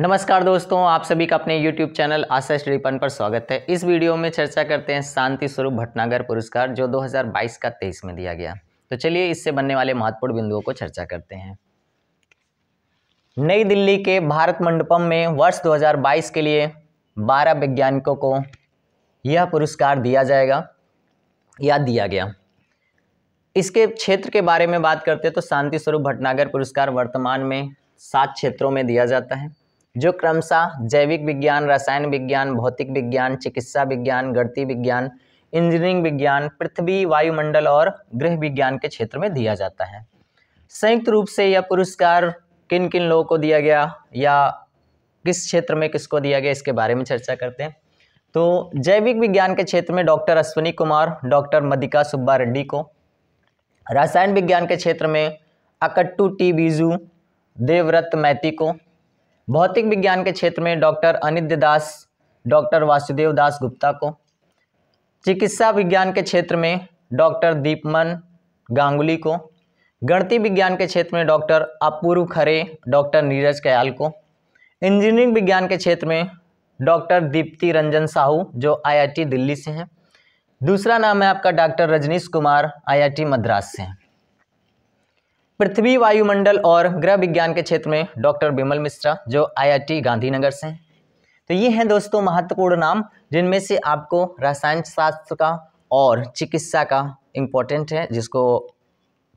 नमस्कार दोस्तों आप सभी का अपने YouTube चैनल आशा श्रीपन पर स्वागत है इस वीडियो में चर्चा करते हैं शांति स्वरूप भटनागर पुरस्कार जो 2022 का 23 में दिया गया तो चलिए इससे बनने वाले महत्वपूर्ण बिंदुओं को चर्चा करते हैं नई दिल्ली के भारत मंडपम में वर्ष 2022 के लिए 12 वैज्ञानिकों को यह पुरस्कार दिया जाएगा या दिया गया इसके क्षेत्र के बारे में बात करते हैं तो शांति स्वरूप भटनागर पुरस्कार वर्तमान में सात क्षेत्रों में दिया जाता है जो क्रमशः जैविक विज्ञान रसायन विज्ञान भौतिक विज्ञान चिकित्सा विज्ञान गणती विज्ञान इंजीनियरिंग विज्ञान पृथ्वी वायुमंडल और गृह विज्ञान के क्षेत्र में दिया जाता है संयुक्त रूप से यह पुरस्कार किन किन लोगों को दिया गया या किस क्षेत्र में किसको दिया गया इसके बारे में चर्चा करते हैं तो जैविक विज्ञान के क्षेत्र में डॉक्टर अश्विनी कुमार डॉक्टर मदिका सुब्बा रेड्डी को रसायन विज्ञान के क्षेत्र में अकट्टू टी बीजू देवव्रत मैती को भौतिक विज्ञान के क्षेत्र में डॉक्टर अनिद्य दास डॉक्टर वासुदेव दास गुप्ता को चिकित्सा विज्ञान के क्षेत्र में डॉक्टर दीपमन गांगुली को गणती विज्ञान के क्षेत्र में डॉक्टर अपूर्व खरे डॉक्टर नीरज कयाल को इंजीनियरिंग विज्ञान के क्षेत्र में डॉक्टर दीप्ति रंजन साहू जो आईआईटी दिल्ली से हैं दूसरा नाम है आपका डॉक्टर रजनीश कुमार आईआईटी मद्रास से हैं पृथ्वी वायुमंडल और ग्रह विज्ञान के क्षेत्र में डॉक्टर बिमल मिश्रा जो आईआईटी गांधीनगर से हैं तो ये हैं दोस्तों महत्वपूर्ण नाम जिनमें से आपको रसायन शास्त्र का और चिकित्सा का इम्पोर्टेंट है जिसको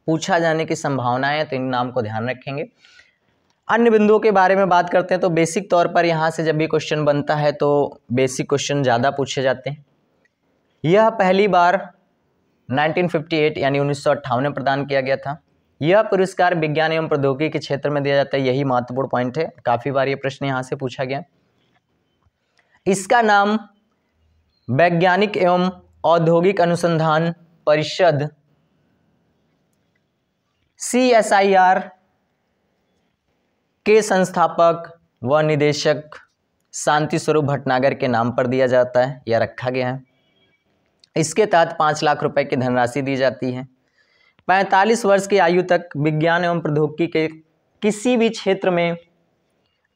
पूछा जाने की संभावना है तो इन नाम को ध्यान रखेंगे अन्य बिंदुओं के बारे में बात करते हैं तो बेसिक तौर पर यहाँ से जब भी क्वेश्चन बनता है तो बेसिक क्वेश्चन ज़्यादा पूछे जाते हैं यह पहली बार 1958 यानी उन्नीस में प्रदान किया गया था यह पुरस्कार विज्ञान एवं प्रौद्योगिकी के क्षेत्र में दिया जाता है यही महत्वपूर्ण पॉइंट है काफ़ी बार ये प्रश्न यहाँ से पूछा गया इसका नाम वैज्ञानिक एवं औद्योगिक अनुसंधान परिषद सी एस आई आर के संस्थापक व निदेशक शांति स्वरूप भटनागर के नाम पर दिया जाता है या रखा गया है इसके तहत पाँच लाख रुपए की धनराशि दी जाती है पैंतालीस वर्ष की आयु तक विज्ञान एवं प्रौद्योगिकी के किसी भी क्षेत्र में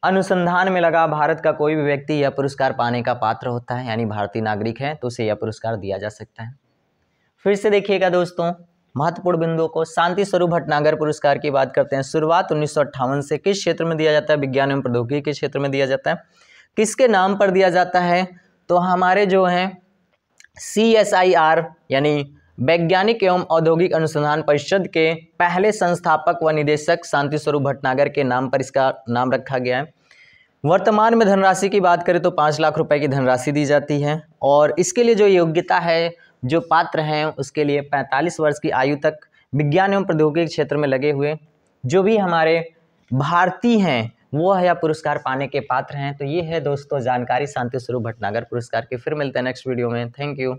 अनुसंधान में लगा भारत का कोई भी व्यक्ति यह पुरस्कार पाने का पात्र होता है यानी भारतीय नागरिक है तो उसे यह पुरस्कार दिया जा सकता है फिर से देखिएगा दोस्तों महत्वपूर्ण बिंदुओं को शांति स्वरूप भटनागर पुरस्कार की बात करते हैं शुरुआत उन्नीस से किस क्षेत्र में दिया जाता है विज्ञान एवं प्रौद्योगिकी के क्षेत्र में दिया जाता है किसके नाम पर दिया जाता है तो हमारे जो हैं सी एस आई आर यानी वैज्ञानिक एवं औद्योगिक अनुसंधान परिषद के पहले संस्थापक व निदेशक शांति स्वरूप भटनागर के नाम पर इसका नाम रखा गया है वर्तमान में धनराशि की बात करें तो पाँच लाख रुपए की धनराशि दी जाती है और इसके लिए जो योग्यता है जो पात्र हैं उसके लिए पैंतालीस वर्ष की आयु तक विज्ञान एवं प्रौद्योगिकी क्षेत्र में लगे हुए जो भी हमारे भारतीय हैं वो है या पुरस्कार पाने के पात्र हैं तो ये है दोस्तों जानकारी शांति स्वरूप भटनागर पुरस्कार के फिर मिलते हैं नेक्स्ट वीडियो में थैंक यू